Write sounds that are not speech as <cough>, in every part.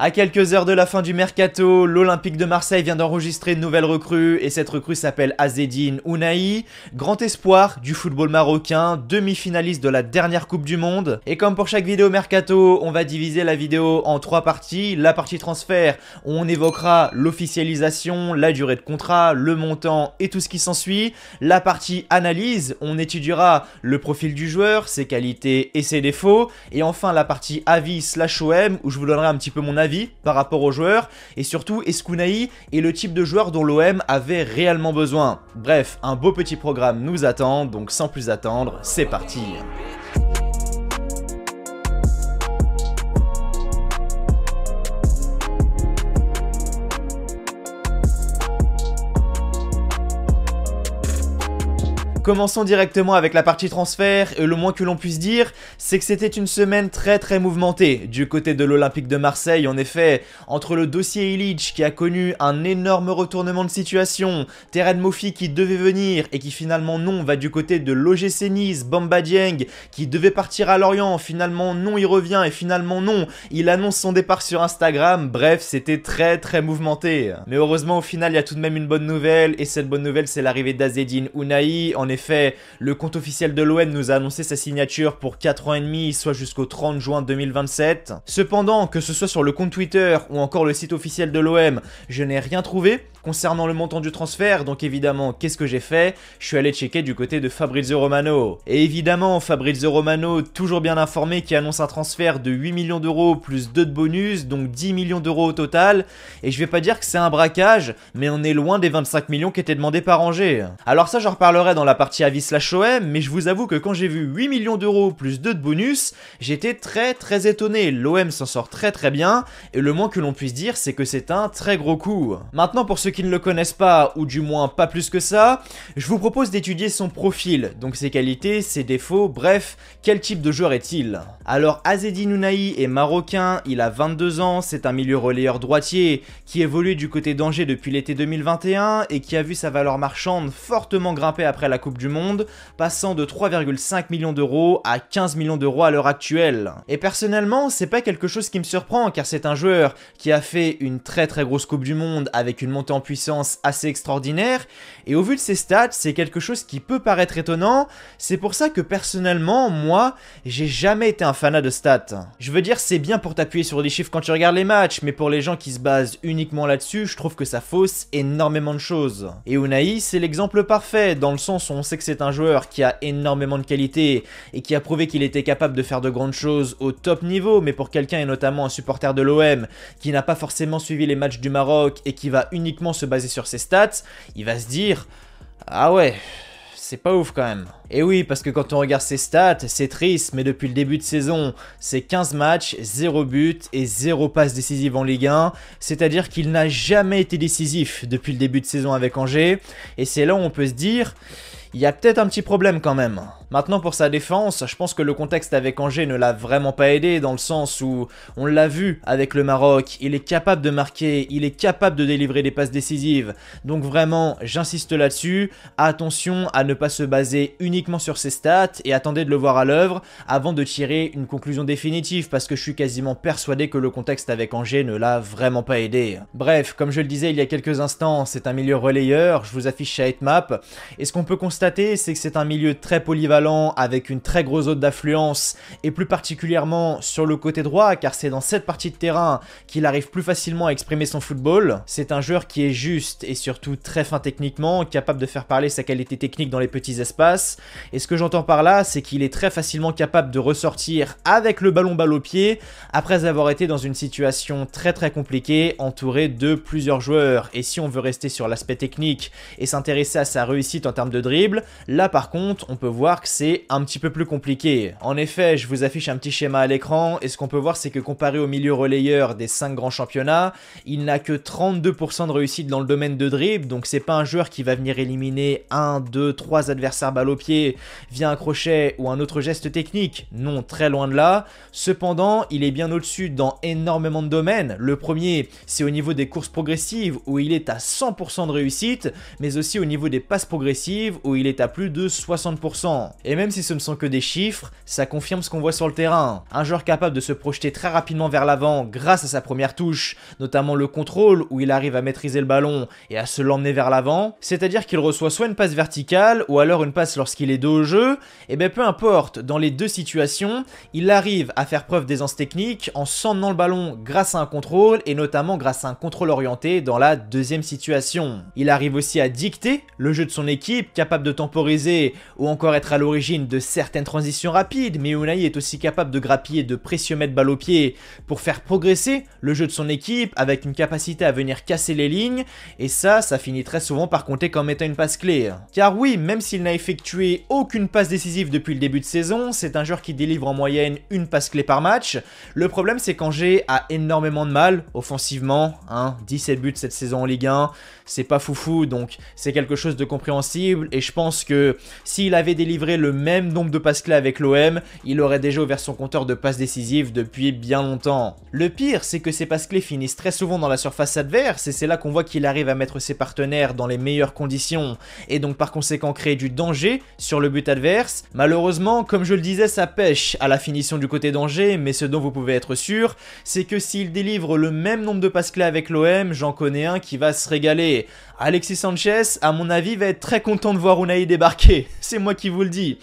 À quelques heures de la fin du mercato, l'Olympique de Marseille vient d'enregistrer une nouvelle recrue et cette recrue s'appelle Azedine Ounahi, grand espoir du football marocain, demi-finaliste de la dernière Coupe du Monde. Et comme pour chaque vidéo mercato, on va diviser la vidéo en trois parties. La partie transfert, on évoquera l'officialisation, la durée de contrat, le montant et tout ce qui s'ensuit. La partie analyse, on étudiera le profil du joueur, ses qualités et ses défauts. Et enfin la partie avis slash OM, où je vous donnerai un petit peu mon avis vie par rapport aux joueurs et surtout Eskunai est le type de joueur dont l'OM avait réellement besoin. Bref, un beau petit programme nous attend, donc sans plus attendre, c'est parti Commençons directement avec la partie transfert, et euh, le moins que l'on puisse dire, c'est que c'était une semaine très très mouvementée. Du côté de l'Olympique de Marseille, en effet, entre le dossier Illich qui a connu un énorme retournement de situation, Terren Mofi qui devait venir et qui finalement non va du côté de l'OGC Nice, Bamba Dieng qui devait partir à Lorient, finalement non il revient et finalement non, il annonce son départ sur Instagram, bref c'était très très mouvementé. Mais heureusement au final il y a tout de même une bonne nouvelle et cette bonne nouvelle c'est l'arrivée d'Azedine Ounaï, en effet fait, le compte officiel de l'OM nous a annoncé sa signature pour 4 ans et demi, soit jusqu'au 30 juin 2027. Cependant, que ce soit sur le compte Twitter ou encore le site officiel de l'OM, je n'ai rien trouvé concernant le montant du transfert, donc évidemment, qu'est-ce que j'ai fait Je suis allé checker du côté de Fabrizio Romano. Et évidemment, Fabrizio Romano, toujours bien informé, qui annonce un transfert de 8 millions d'euros plus 2 de bonus, donc 10 millions d'euros au total. Et je vais pas dire que c'est un braquage, mais on est loin des 25 millions qui étaient demandés par Angers. Alors ça, j'en reparlerai dans la partie parti à slash OM, mais je vous avoue que quand j'ai vu 8 millions d'euros plus 2 de bonus, j'étais très très étonné. L'OM s'en sort très très bien, et le moins que l'on puisse dire, c'est que c'est un très gros coup. Maintenant, pour ceux qui ne le connaissent pas, ou du moins pas plus que ça, je vous propose d'étudier son profil, donc ses qualités, ses défauts, bref, quel type de joueur est-il Alors, Azedi Nounaï est marocain, il a 22 ans, c'est un milieu relayeur droitier qui évolue du côté d'Angers depuis l'été 2021 et qui a vu sa valeur marchande fortement grimper après la Coupe du Monde, passant de 3,5 millions d'euros à 15 millions d'euros à l'heure actuelle. Et personnellement, c'est pas quelque chose qui me surprend, car c'est un joueur qui a fait une très très grosse Coupe du Monde avec une montée en puissance assez extraordinaire, et au vu de ses stats, c'est quelque chose qui peut paraître étonnant, c'est pour ça que personnellement, moi, j'ai jamais été un fanat de stats. Je veux dire, c'est bien pour t'appuyer sur des chiffres quand tu regardes les matchs, mais pour les gens qui se basent uniquement là-dessus, je trouve que ça fausse énormément de choses. Et Unai, c'est l'exemple parfait, dans le sens où on sait que c'est un joueur qui a énormément de qualité et qui a prouvé qu'il était capable de faire de grandes choses au top niveau, mais pour quelqu'un et notamment un supporter de l'OM qui n'a pas forcément suivi les matchs du Maroc et qui va uniquement se baser sur ses stats, il va se dire Ah ouais, c'est pas ouf quand même. Et eh oui, parce que quand on regarde ses stats, c'est triste, mais depuis le début de saison, c'est 15 matchs, 0 but et 0 passe décisive en Ligue 1, c'est-à-dire qu'il n'a jamais été décisif depuis le début de saison avec Angers, et c'est là où on peut se dire, il y a peut-être un petit problème quand même. Maintenant pour sa défense, je pense que le contexte avec Angers ne l'a vraiment pas aidé dans le sens où on l'a vu avec le Maroc, il est capable de marquer, il est capable de délivrer des passes décisives. Donc vraiment, j'insiste là-dessus, attention à ne pas se baser uniquement uniquement sur ses stats et attendez de le voir à l'œuvre avant de tirer une conclusion définitive parce que je suis quasiment persuadé que le contexte avec Angers ne l'a vraiment pas aidé. Bref, comme je le disais il y a quelques instants, c'est un milieu relayeur, je vous affiche sa heatmap, et ce qu'on peut constater c'est que c'est un milieu très polyvalent avec une très grosse zone d'affluence et plus particulièrement sur le côté droit car c'est dans cette partie de terrain qu'il arrive plus facilement à exprimer son football. C'est un joueur qui est juste et surtout très fin techniquement, capable de faire parler sa qualité technique dans les petits espaces, et ce que j'entends par là, c'est qu'il est très facilement capable de ressortir avec le ballon balle au pied après avoir été dans une situation très très compliquée entouré de plusieurs joueurs. Et si on veut rester sur l'aspect technique et s'intéresser à sa réussite en termes de dribble, là par contre, on peut voir que c'est un petit peu plus compliqué. En effet, je vous affiche un petit schéma à l'écran et ce qu'on peut voir, c'est que comparé au milieu relayeur des 5 grands championnats, il n'a que 32% de réussite dans le domaine de dribble, donc c'est pas un joueur qui va venir éliminer 1, 2, 3 adversaires balle au pied via un crochet ou un autre geste technique. Non, très loin de là. Cependant, il est bien au-dessus dans énormément de domaines. Le premier, c'est au niveau des courses progressives où il est à 100% de réussite, mais aussi au niveau des passes progressives où il est à plus de 60%. Et même si ce ne sont que des chiffres, ça confirme ce qu'on voit sur le terrain. Un joueur capable de se projeter très rapidement vers l'avant grâce à sa première touche, notamment le contrôle où il arrive à maîtriser le ballon et à se l'emmener vers l'avant, c'est-à-dire qu'il reçoit soit une passe verticale ou alors une passe lorsqu'il les deux au jeu, et eh bien peu importe, dans les deux situations, il arrive à faire preuve d'aisance technique en s'emmenant le ballon grâce à un contrôle, et notamment grâce à un contrôle orienté dans la deuxième situation. Il arrive aussi à dicter le jeu de son équipe, capable de temporiser ou encore être à l'origine de certaines transitions rapides, mais Unai est aussi capable de grappiller de précieux mètres balle au pied pour faire progresser le jeu de son équipe avec une capacité à venir casser les lignes, et ça, ça finit très souvent par compter comme étant une passe clé. Car oui, même s'il n'a effectué aucune passe décisive depuis le début de saison, c'est un joueur qui délivre en moyenne une passe clé par match. Le problème c'est qu'Angers a énormément de mal offensivement, 17 hein. buts cette saison en Ligue 1, c'est pas foufou, donc c'est quelque chose de compréhensible, et je pense que s'il avait délivré le même nombre de passes clés avec l'OM, il aurait déjà ouvert son compteur de passes décisives depuis bien longtemps. Le pire, c'est que ces passes clés finissent très souvent dans la surface adverse, et c'est là qu'on voit qu'il arrive à mettre ses partenaires dans les meilleures conditions, et donc par conséquent créer du danger sur le but adverse. Malheureusement, comme je le disais, ça pêche à la finition du côté danger, mais ce dont vous pouvez être sûr, c'est que s'il délivre le même nombre de passes clés avec l'OM, j'en connais un qui va se régaler. Alexis Sanchez, à mon avis, va être très content de voir Ounaï débarquer. <laughs> C'est moi qui vous le dis.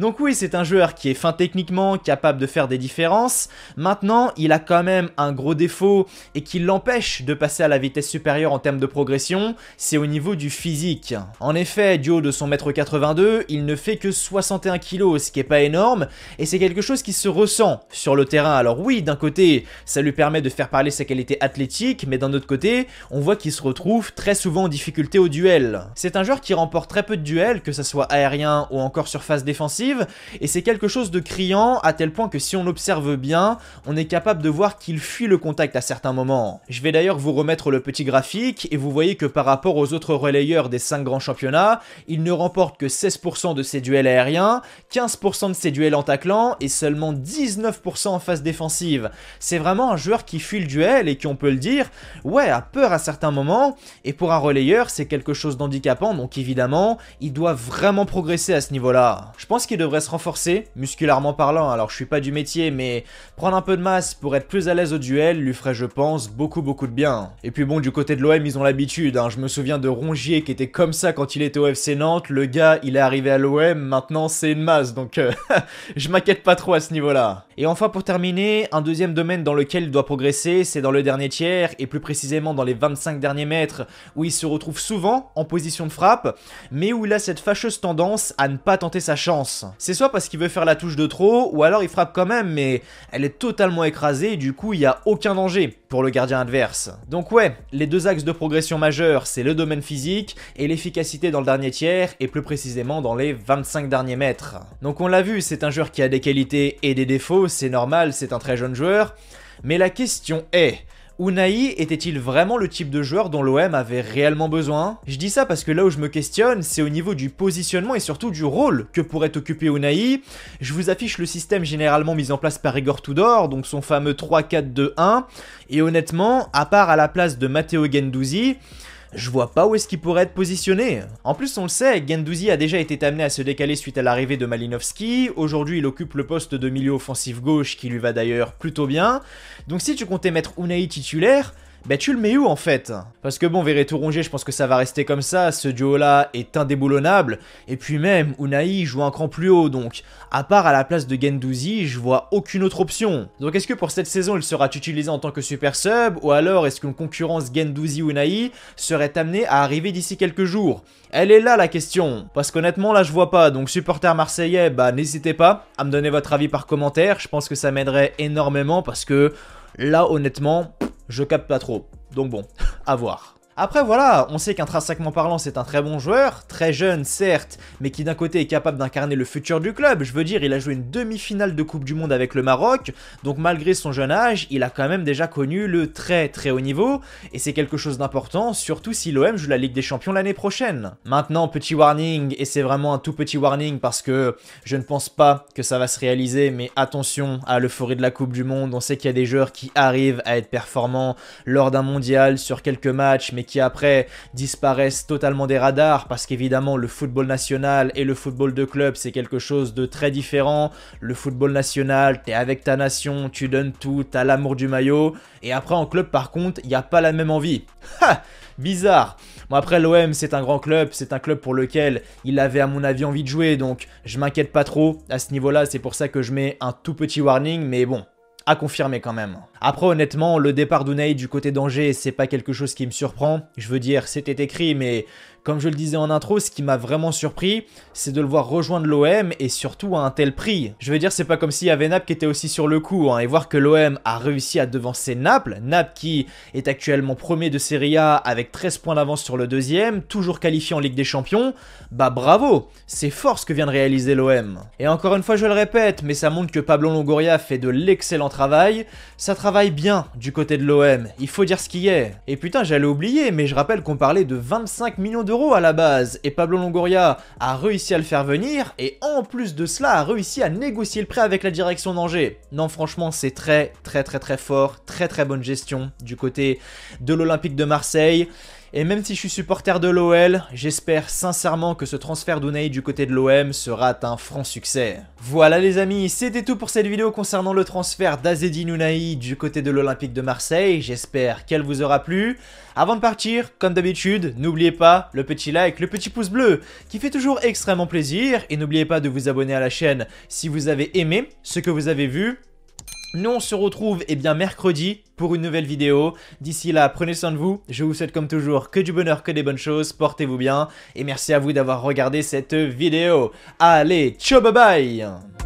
Donc oui, c'est un joueur qui est fin techniquement, capable de faire des différences. Maintenant, il a quand même un gros défaut et qui l'empêche de passer à la vitesse supérieure en termes de progression, c'est au niveau du physique. En effet, du haut de son mètre 82, il ne fait que 61 kg, ce qui est pas énorme, et c'est quelque chose qui se ressent sur le terrain. Alors oui, d'un côté, ça lui permet de faire parler sa qualité athlétique, mais d'un autre côté, on voit qu'il se retrouve très souvent en difficulté au duel. C'est un joueur qui remporte très peu de duels, que ce soit aérien ou encore sur surface défensive, et c'est quelque chose de criant à tel point que si on observe bien, on est capable de voir qu'il fuit le contact à certains moments. Je vais d'ailleurs vous remettre le petit graphique, et vous voyez que par rapport aux autres relayeurs des 5 grands championnats, il ne remporte que 16% de ses duels aériens, 15% de ses duels en taclant, et seulement 19% en phase défensive. C'est vraiment un joueur qui fuit le duel, et qui, on peut le dire, ouais, a peur à certains moments, et pour un relayeur, c'est quelque chose d'handicapant, donc évidemment, il doit vraiment progresser à ce niveau-là. Je pense qu'il devrait se renforcer, musculairement parlant, alors je suis pas du métier, mais prendre un peu de masse pour être plus à l'aise au duel lui ferait, je pense, beaucoup beaucoup de bien. Et puis bon, du côté de l'OM, ils ont l'habitude, hein. je me souviens de Rongier qui était comme ça quand il était au FC Nantes, le gars, il est arrivé à l'OM, maintenant c'est une masse, donc euh, <laughs> je m'inquiète pas trop à ce niveau-là. Et enfin, pour terminer, un deuxième domaine dans lequel il doit progresser, c'est dans le dernier tiers, et plus précisément dans les 25 derniers mètres, où il se retrouve retrouve souvent en position de frappe, mais où il a cette fâcheuse tendance à ne pas tenter sa chance. C'est soit parce qu'il veut faire la touche de trop, ou alors il frappe quand même, mais elle est totalement écrasée du coup il n'y a aucun danger pour le gardien adverse. Donc ouais, les deux axes de progression majeurs, c'est le domaine physique et l'efficacité dans le dernier tiers, et plus précisément dans les 25 derniers mètres. Donc on l'a vu, c'est un joueur qui a des qualités et des défauts, c'est normal, c'est un très jeune joueur, mais la question est... Unai était-il vraiment le type de joueur dont l'OM avait réellement besoin Je dis ça parce que là où je me questionne, c'est au niveau du positionnement et surtout du rôle que pourrait occuper Unai. Je vous affiche le système généralement mis en place par Igor Tudor, donc son fameux 3-4-2-1, et honnêtement, à part à la place de Matteo Gendouzi, je vois pas où est-ce qu'il pourrait être positionné. En plus, on le sait, Gendouzi a déjà été amené à se décaler suite à l'arrivée de Malinowski, aujourd'hui il occupe le poste de milieu offensif gauche qui lui va d'ailleurs plutôt bien, donc si tu comptais mettre Unai titulaire, bah tu le mets où en fait Parce que bon, tout ronger, je pense que ça va rester comme ça, ce duo-là est indéboulonnable, et puis même, Unai joue un cran plus haut, donc à part à la place de Gendouzi, je vois aucune autre option. Donc est-ce que pour cette saison, il sera utilisé en tant que super sub, ou alors est-ce qu'une concurrence Gendouzi-Unai serait amenée à arriver d'ici quelques jours Elle est là la question, parce qu'honnêtement là je vois pas, donc supporter marseillais, bah n'hésitez pas à me donner votre avis par commentaire, je pense que ça m'aiderait énormément, parce que là honnêtement je capte pas trop. Donc bon, <laughs> à voir. Après voilà, on sait qu'intrinsèquement parlant c'est un très bon joueur, très jeune certes, mais qui d'un côté est capable d'incarner le futur du club, je veux dire il a joué une demi-finale de Coupe du Monde avec le Maroc, donc malgré son jeune âge, il a quand même déjà connu le très très haut niveau, et c'est quelque chose d'important, surtout si l'OM joue la Ligue des Champions l'année prochaine. Maintenant, petit warning, et c'est vraiment un tout petit warning parce que je ne pense pas que ça va se réaliser, mais attention à l'euphorie de la Coupe du Monde, on sait qu'il y a des joueurs qui arrivent à être performants lors d'un mondial, sur quelques matchs, mais qui après disparaissent totalement des radars parce qu'évidemment le football national et le football de club c'est quelque chose de très différent. Le football national, t'es avec ta nation, tu donnes tout, t'as l'amour du maillot. Et après en club par contre, il n'y a pas la même envie. <laughs> Bizarre. Bon après l'OM c'est un grand club, c'est un club pour lequel il avait à mon avis envie de jouer donc je m'inquiète pas trop à ce niveau-là, c'est pour ça que je mets un tout petit warning mais bon, à confirmer quand même. Après, honnêtement, le départ d'Unai du côté d'Angers, c'est pas quelque chose qui me surprend. Je veux dire, c'était écrit, mais comme je le disais en intro, ce qui m'a vraiment surpris, c'est de le voir rejoindre l'OM et surtout à un tel prix. Je veux dire, c'est pas comme si y avait Naples qui était aussi sur le coup, hein. et voir que l'OM a réussi à devancer Naples, Naples qui est actuellement premier de Serie A avec 13 points d'avance sur le deuxième, toujours qualifié en Ligue des Champions, bah bravo, c'est fort ce que vient de réaliser l'OM. Et encore une fois, je le répète, mais ça montre que Pablo Longoria fait de l'excellent travail, ça travaille bien du côté de l'OM, il faut dire ce qui est. Et putain, j'allais oublier, mais je rappelle qu'on parlait de 25 millions d'euros à la base, et Pablo Longoria a réussi à le faire venir, et en plus de cela a réussi à négocier le prêt avec la direction d'Angers. Non, franchement, c'est très, très, très, très fort, très, très bonne gestion du côté de l'Olympique de Marseille. Et même si je suis supporter de l'OL, j'espère sincèrement que ce transfert d'Unai du côté de l'OM sera un franc succès. Voilà les amis, c'était tout pour cette vidéo concernant le transfert d'Azedine Unai du côté de l'Olympique de Marseille. J'espère qu'elle vous aura plu. Avant de partir, comme d'habitude, n'oubliez pas le petit like, le petit pouce bleu qui fait toujours extrêmement plaisir. Et n'oubliez pas de vous abonner à la chaîne si vous avez aimé ce que vous avez vu. Nous, on se retrouve eh bien mercredi pour une nouvelle vidéo. D'ici là, prenez soin de vous. Je vous souhaite comme toujours que du bonheur, que des bonnes choses. Portez-vous bien et merci à vous d'avoir regardé cette vidéo. Allez, ciao, bye bye